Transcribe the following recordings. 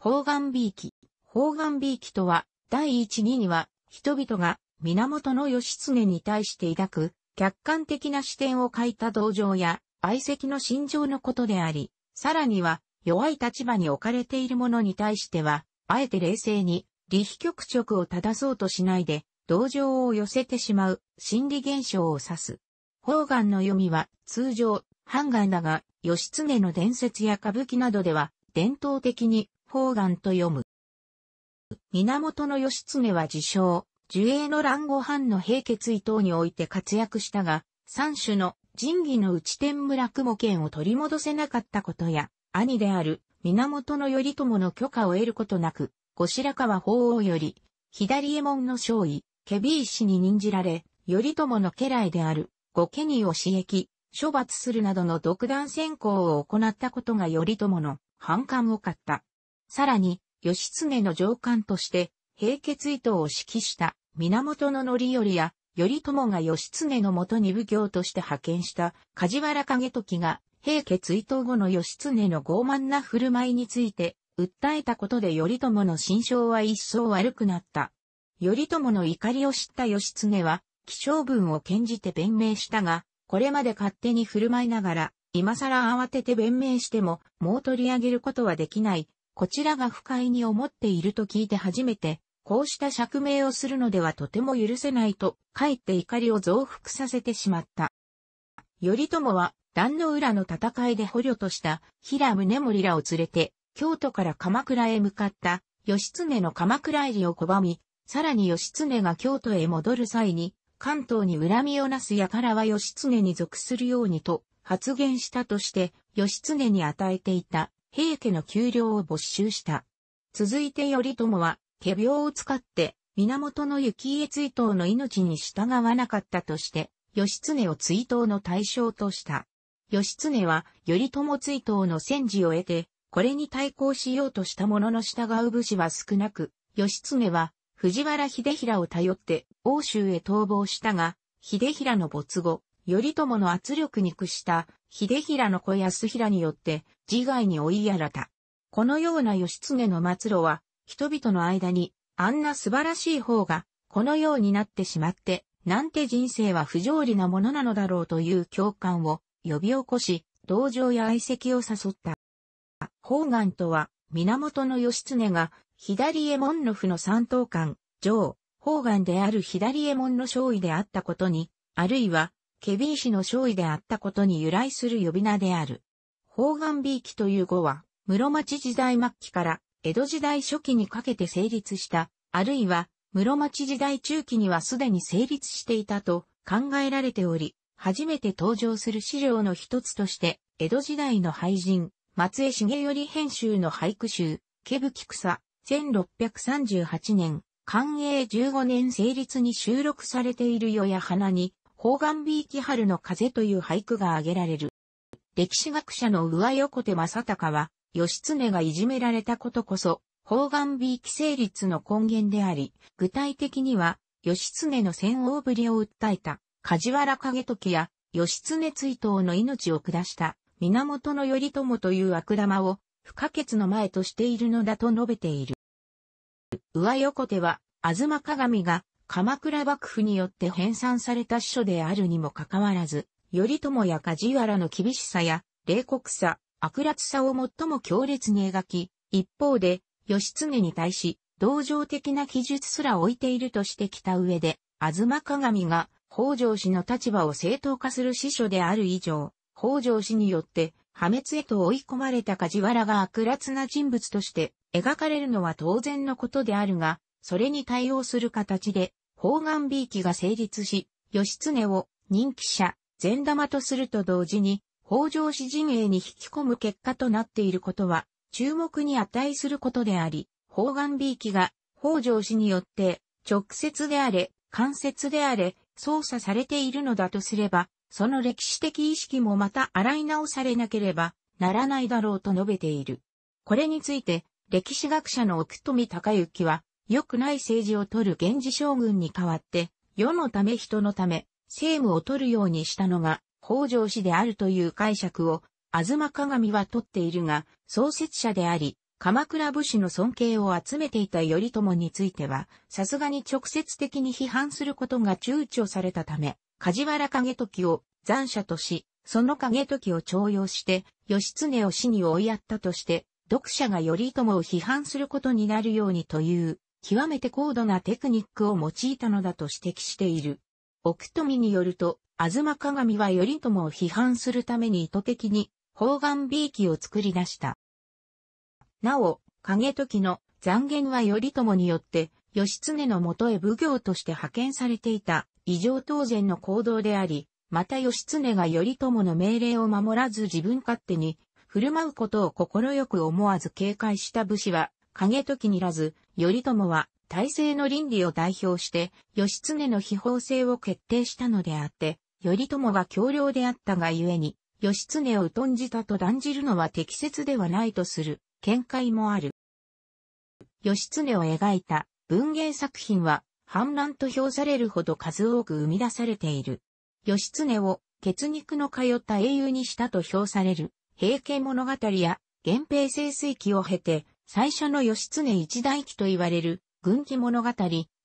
方眼美意気。方眼美意気とは、第一義には、人々が源義経に対して抱く、客観的な視点を欠いた同情や、愛席の心情のことであり、さらには、弱い立場に置かれている者に対しては、あえて冷静に、理非局直を正そうとしないで、同情を寄せてしまう、心理現象を指す。方眼の読みは、通常、半眼だが、義経の伝説や歌舞伎などでは、伝統的に方眼と読む。源義経は自称、樹栄の乱後藩の平家追討において活躍したが、三種の神義の内天村雲県を取り戻せなかったことや、兄である源頼朝の許可を得ることなく、後白河法皇より、左衛門の将尉、ケビー氏に任じられ、頼朝の家来である、御家人を刺激、処罰するなどの独断選考を行ったことが頼朝の反感を買った。さらに、義経の上官として、平家追討を指揮した源の範頼や、頼朝が義経のもとに武行として派遣した梶原景時が、平家追討後の義経の傲慢な振る舞いについて、訴えたことで頼朝の心象は一層悪くなった。頼朝の怒りを知った義経は、気象文を献じて弁明したが、これまで勝手に振る舞いながら、今更慌てて弁明しても、もう取り上げることはできない、こちらが不快に思っていると聞いて初めて、こうした釈明をするのではとても許せないと、かえって怒りを増幅させてしまった。頼朝は、壇の浦の戦いで捕虜とした平宗盛らを連れて、京都から鎌倉へ向かった義経の鎌倉入りを拒み、さらに義経が京都へ戻る際に、関東に恨みをなす輩は義経に属するようにと発言したとして、義経に与えていた平家の丘陵を没収した。続いて頼朝は、仮病を使って、源行家追悼の命に従わなかったとして、義経を追悼の対象とした。義経は、頼朝追悼の戦時を得て、これに対抗しようとしたものの従う武士は少なく、義経は、藤原秀平を頼って、欧州へ逃亡したが、秀平の没後、頼朝の圧力に屈した、秀平の子安平によって、自害に追いやらた。このような義経の末路は、人々の間に、あんな素晴らしい方が、このようになってしまって、なんて人生は不条理なものなのだろうという共感を呼び起こし、同情や愛席を誘った。方眼とは、源義経が、左衛門の府の三等間、上、方眼である左衛門の少尉であったことに、あるいは、ケビン氏の少尉であったことに由来する呼び名である。方眼美意気という語は、室町時代末期から江戸時代初期にかけて成立した、あるいは室町時代中期にはすでに成立していたと考えられており、初めて登場する資料の一つとして、江戸時代の俳人、松江重頼編集の俳句集、毛吹草、1638年、寛永15年成立に収録されている世や花に、方眼美意気春の風という俳句が挙げられる。歴史学者の上横手正隆は、義経がいじめられたことこそ、方眼美規成立の根源であり、具体的には、義経の戦王ぶりを訴えた、梶原景時や、義経追悼の命を下した、源頼朝という悪玉を、不可欠の前としているのだと述べている。上横手は、ま鏡が、鎌倉幕府によって編纂された書であるにもかかわらず、頼朝や梶原の厳しさや、冷酷さ、悪辣さを最も強烈に描き、一方で、義経に対し、同情的な記述すら置いているとしてきた上で、妻鏡が、北条氏の立場を正当化する師書である以上、北条氏によって、破滅へと追い込まれた梶原が悪辣な人物として描かれるのは当然のことであるが、それに対応する形で、方眼美意気が成立し、義経を人気者、善玉とすると同時に、北条氏陣営に引き込む結果となっていることは、注目に値することであり、方眼美機が北条氏によって直接であれ、間接であれ、操作されているのだとすれば、その歴史的意識もまた洗い直されなければならないだろうと述べている。これについて、歴史学者の奥富隆之は、良くない政治を取る源氏将軍に代わって、世のため人のため、政務を取るようにしたのが北条氏であるという解釈を、吾妻鏡は取っているが、創設者であり、鎌倉武士の尊敬を集めていた頼朝については、さすがに直接的に批判することが躊躇されたため、梶原景時を残者とし、その景時を徴用して、義経を死に追いやったとして、読者が頼朝を批判することになるようにという、極めて高度なテクニックを用いたのだと指摘している。奥富によると、東鏡は頼朝を批判するために意図的に、方眼美意を作り出した。なお、影時の残言は頼朝によって、義経のもとへ奉行として派遣されていた、異常当然の行動であり、また義経が頼朝の命令を守らず自分勝手に、振る舞うことを快く思わず警戒した武士は、影時にらず、頼朝は体制の倫理を代表して、義経の秘宝性を決定したのであって、頼朝は強領であったがゆえに、義経を疎んじたと断じるのは適切ではないとする見解もある。義経を描いた文芸作品は反乱と評されるほど数多く生み出されている。義経を血肉の通った英雄にしたと評される平家物語や源平盛衰期を経て最初の義経一代記と言われる軍記物語、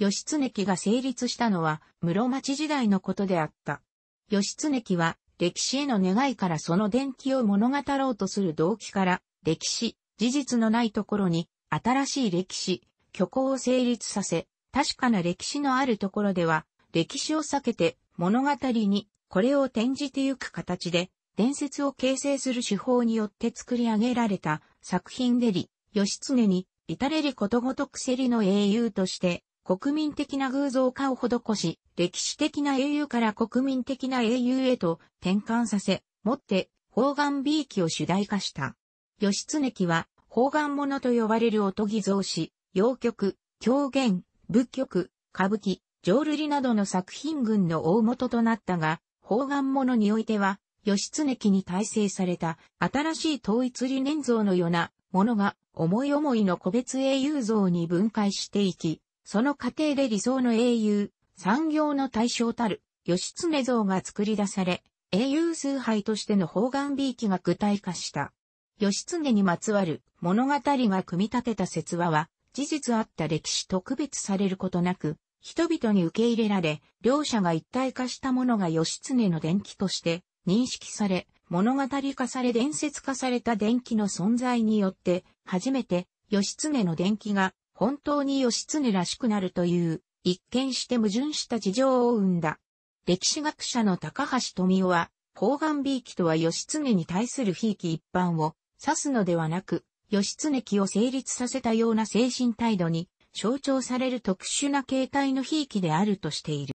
義経記が成立したのは、室町時代のことであった。義経記は、歴史への願いからその伝記を物語ろうとする動機から、歴史、事実のないところに、新しい歴史、虚構を成立させ、確かな歴史のあるところでは、歴史を避けて物語にこれを転じてゆく形で、伝説を形成する手法によって作り上げられた作品でり、義経に至れりことごとくセリの英雄として、国民的な偶像化を施し、歴史的な英雄から国民的な英雄へと転換させ、もって、方眼美意気を主題化した。義経記は、方眼者と呼ばれるおとぎ造詞、洋曲、狂言、仏曲、歌舞伎、浄瑠璃などの作品群の大元となったが、方眼者においては、義経期に体制された新しい統一理念像のようなものが思い思いの個別英雄像に分解していき、その過程で理想の英雄、産業の対象たる義経像が作り出され、英雄崇拝としての方眼美意気が具体化した。義経にまつわる物語が組み立てた説話は、事実あった歴史と区別されることなく、人々に受け入れられ、両者が一体化したものが義経の伝記として認識され、物語化され伝説化された電気の存在によって、初めて、義経の電気が、本当に義経らしくなるという、一見して矛盾した事情を生んだ。歴史学者の高橋富夫は、高岩美意とは義経に対する悲喜一般を指すのではなく、義経気を成立させたような精神態度に象徴される特殊な形態の悲喜であるとしている。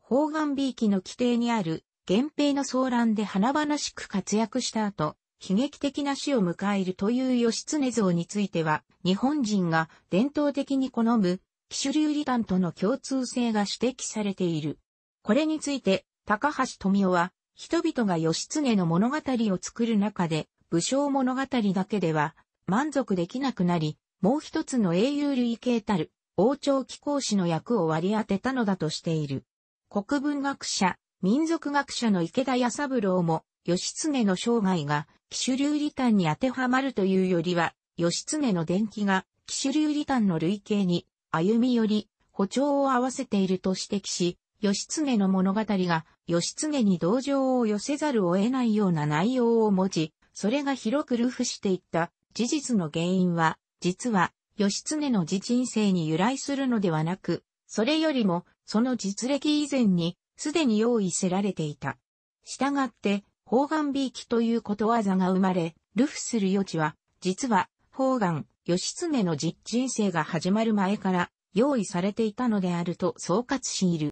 方眼美意の規定にある源平の騒乱で華々しく活躍した後、悲劇的な死を迎えるという義経像については、日本人が伝統的に好む、騎手流理団との共通性が指摘されている。これについて、高橋富夫は、人々が義経の物語を作る中で、武将物語だけでは満足できなくなり、もう一つの英雄類型たる、王朝貴公子の役を割り当てたのだとしている。国文学者、民族学者の池田康三郎も、義経の生涯が、騎手流離丹に当てはまるというよりは、義経の伝記が、騎手流離丹の類型に、歩み寄り、歩調を合わせていると指摘し、義経の物語が、義経に同情を寄せざるを得ないような内容を持ち、それが広くルフしていった事実の原因は、実は、義経の自人生に由来するのではなく、それよりも、その実歴以前に、すでに用意せられていた。したがって、方眼美意気ということわざが生まれ、流布する余地は、実は、方眼、義経の実人生が始まる前から用意されていたのであると総括しいる。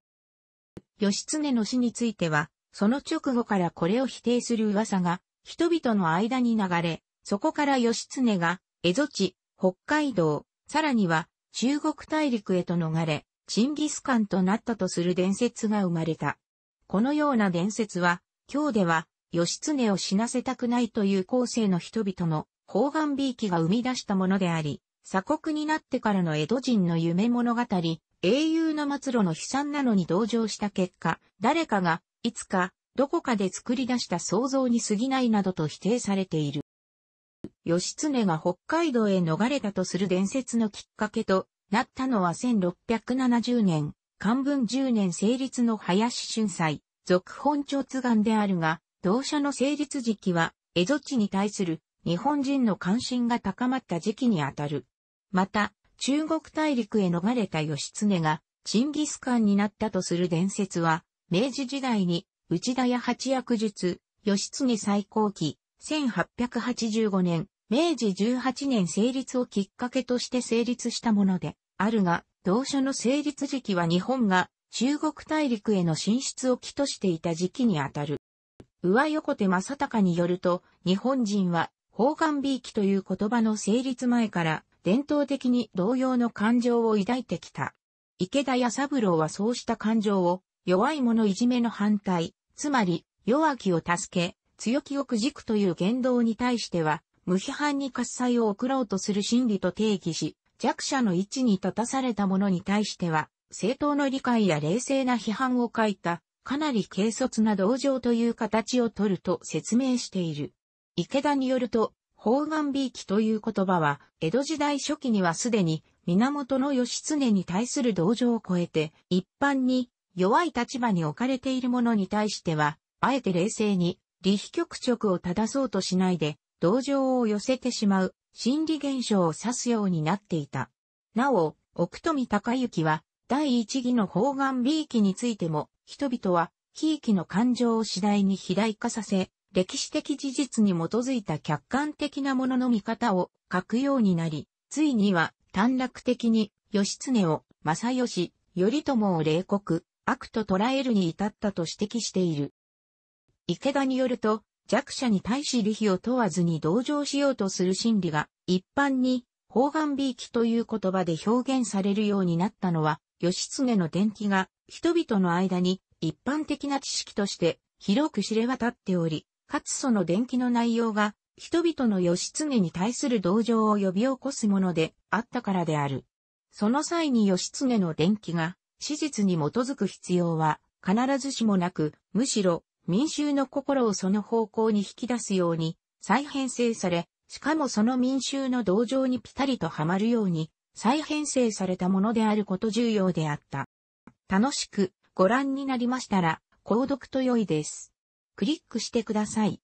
義経の死については、その直後からこれを否定する噂が、人々の間に流れ、そこから義経が、蝦夷地、北海道、さらには中国大陸へと逃れ、チンギスカンとなったとする伝説が生まれた。このような伝説は、今日では、義経を死なせたくないという後世の人々の方眼美意気が生み出したものであり、鎖国になってからの江戸人の夢物語、英雄の末路の悲惨なのに同情した結果、誰かが、いつか、どこかで作り出した想像に過ぎないなどと否定されている。義経が北海道へ逃れたとする伝説のきっかけと、なったのは1670年、漢文10年成立の林春祭、続本著津願であるが、同社の成立時期は、蝦夷地に対する日本人の関心が高まった時期にあたる。また、中国大陸へ逃れた義経が、チンギスカンになったとする伝説は、明治時代に、内田屋八役術、義経最高期、1885年、明治18年成立をきっかけとして成立したもので、あるが、同書の成立時期は日本が中国大陸への進出を期としていた時期にあたる。上横手正隆によると、日本人は、方眼美意気という言葉の成立前から、伝統的に同様の感情を抱いてきた。池田や三郎はそうした感情を、弱い者いじめの反対、つまり、弱気を助け、強気をくじくという言動に対しては、無批判に喝采を送ろうとする心理と定義し、弱者の位置に立たされた者に対しては、正当の理解や冷静な批判を書いた、かなり軽率な同情という形をとると説明している。池田によると、方眼美意気という言葉は、江戸時代初期にはすでに、源義経に対する同情を超えて、一般に弱い立場に置かれている者に対しては、あえて冷静に、理非局直を正そうとしないで、同情を寄せてしまう心理現象を指すようになっていた。なお、奥富隆行は第一義の方眼美意気についても、人々は、悲意の感情を次第に肥大化させ、歴史的事実に基づいた客観的なものの見方を書くようになり、ついには短絡的に義経を、正義、頼朝を冷酷、悪と捉えるに至ったと指摘している。池田によると、弱者に対し利費を問わずに同情しようとする心理が一般に方眼美意気という言葉で表現されるようになったのは、義経の伝記が人々の間に一般的な知識として広く知れ渡っており、かつその伝記の内容が人々の義経に対する同情を呼び起こすものであったからである。その際に義経の伝記が史実に基づく必要は必ずしもなく、むしろ民衆の心をその方向に引き出すように再編成され、しかもその民衆の同情にぴたりとはまるように再編成されたものであること重要であった。楽しくご覧になりましたら、購読と良いです。クリックしてください。